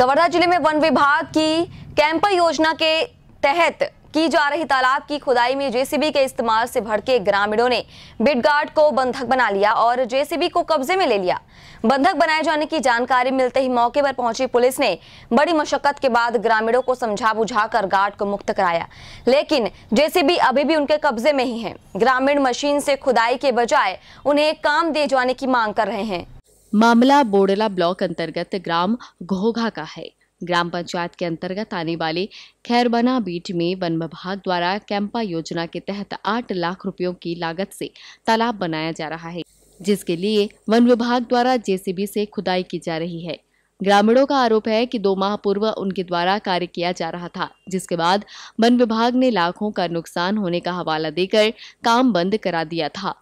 कवर्धा जिले में वन विभाग की कैंपर योजना के तहत की जा रही तालाब की खुदाई में जेसीबी के इस्तेमाल से भड़के ग्रामीणों ने बिटगार्ड को बंधक बना लिया और जेसीबी को कब्जे में ले लिया बंधक बनाए जाने की जानकारी मिलते ही मौके पर पहुंची पुलिस ने बड़ी मशक्कत के बाद ग्रामीणों को समझा बुझा कर गार्ड को मुक्त कराया लेकिन जेसीबी अभी भी उनके कब्जे में ही है ग्रामीण मशीन से खुदाई के बजाय उन्हें काम दिए जाने की मांग कर रहे हैं मामला बोडला ब्लॉक अंतर्गत ग्राम घोघा का है ग्राम पंचायत के अंतर्गत आने वाले खैरबना बीट में वन विभाग द्वारा कैंपा योजना के तहत आठ लाख रुपयों की लागत से तालाब बनाया जा रहा है जिसके लिए वन विभाग द्वारा जेसीबी से खुदाई की जा रही है ग्रामीणों का आरोप है कि दो माह पूर्व उनके द्वारा कार्य किया जा रहा था जिसके बाद वन विभाग ने लाखों का नुकसान होने का हवाला देकर काम बंद करा दिया था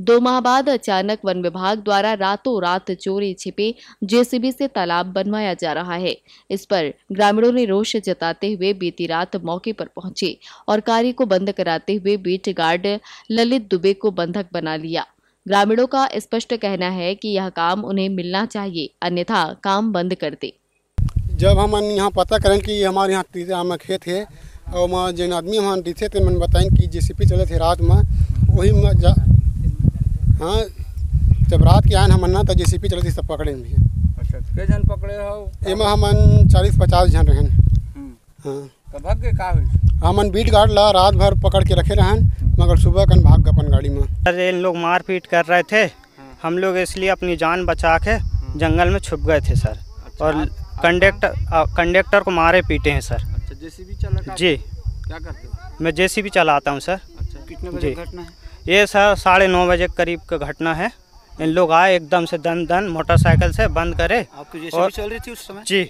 दो माह बाद अचानक वन विभाग द्वारा रातों रात चोरी छिपे जेसीबी से तालाब बनवाया जा रहा है इस पर ग्रामीणों ने रोष जताते हुए बीती रात मौके पर पहुंचे और कार्य को बंद कराते हुए बीट गार्ड ललित दुबे को बंधक बना लिया ग्रामीणों का स्पष्ट कहना है कि यह काम उन्हें मिलना चाहिए अन्यथा काम बंद कर दे जब हम यहाँ पता करें कि हमारे यहाँ खेत है और जिन आदमी हम दिखे थे मैंने बताएं कि जेसीपी चले थे रात में वही में हाँ जब रात के आन हमन ना तो जेसीपी चलती सब पकड़े में अच्छा के जन पकड़े हो एम हमन चालीस पचास जन रहन हम्म। हाँ तो भाग के का हमन बीट गार्ड ला रात भर पकड़ के रखे रहन मगर सुबह कन भाग गए अपन गाड़ी में अरे इन लोग मारपीट कर रहे थे हम लोग इसलिए अपनी जान बचा के जंगल में छुप गए थे सर अच्छा, और कंडक्टर कंडक्टर को मारे पीटे हैं सर अच्छा जेसीबी चला जी क्या करते हो मैं जेसीबी चलाता हूं सर अच्छा कितने बजे घटना है ये सर साढ़े नौ बजे करीब का घटना है इन लोग आए एकदम से दन दन मोटरसाइकिल से बंद करे और, चल रही थी उस समय जी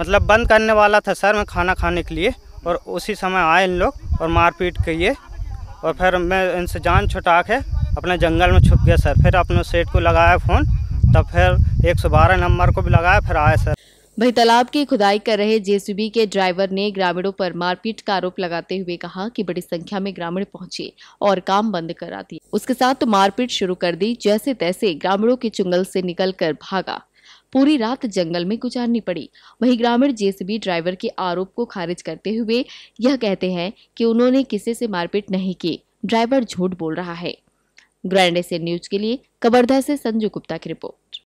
मतलब बंद करने वाला था सर मैं खाना खाने के लिए और उसी समय आए इन लोग और मारपीट किए और फिर मैं इनसे जान छुटा के अपने जंगल में छुप गया सर फिर अपने सेठ को लगाया फ़ोन तब फिर 112 नंबर को भी लगाया फिर आया सर वही तालाब की खुदाई कर रहे जेसीबी के ड्राइवर ने ग्रामीणों पर मारपीट का आरोप लगाते हुए कहा कि बड़ी संख्या में ग्रामीण पहुंचे और काम बंद करा दिए उसके साथ तो मारपीट शुरू कर दी जैसे तैसे ग्रामीणों के चुंगल से निकल कर भागा पूरी रात जंगल में गुजारनी पड़ी वही ग्रामीण जेसीबी ड्राइवर के आरोप को खारिज करते हुए यह कहते हैं कि उन्होंने किसी से मारपीट नहीं की ड्राइवर झूठ बोल रहा है ग्रैंड एशियन न्यूज के लिए कबर्धा से संजू गुप्ता की रिपोर्ट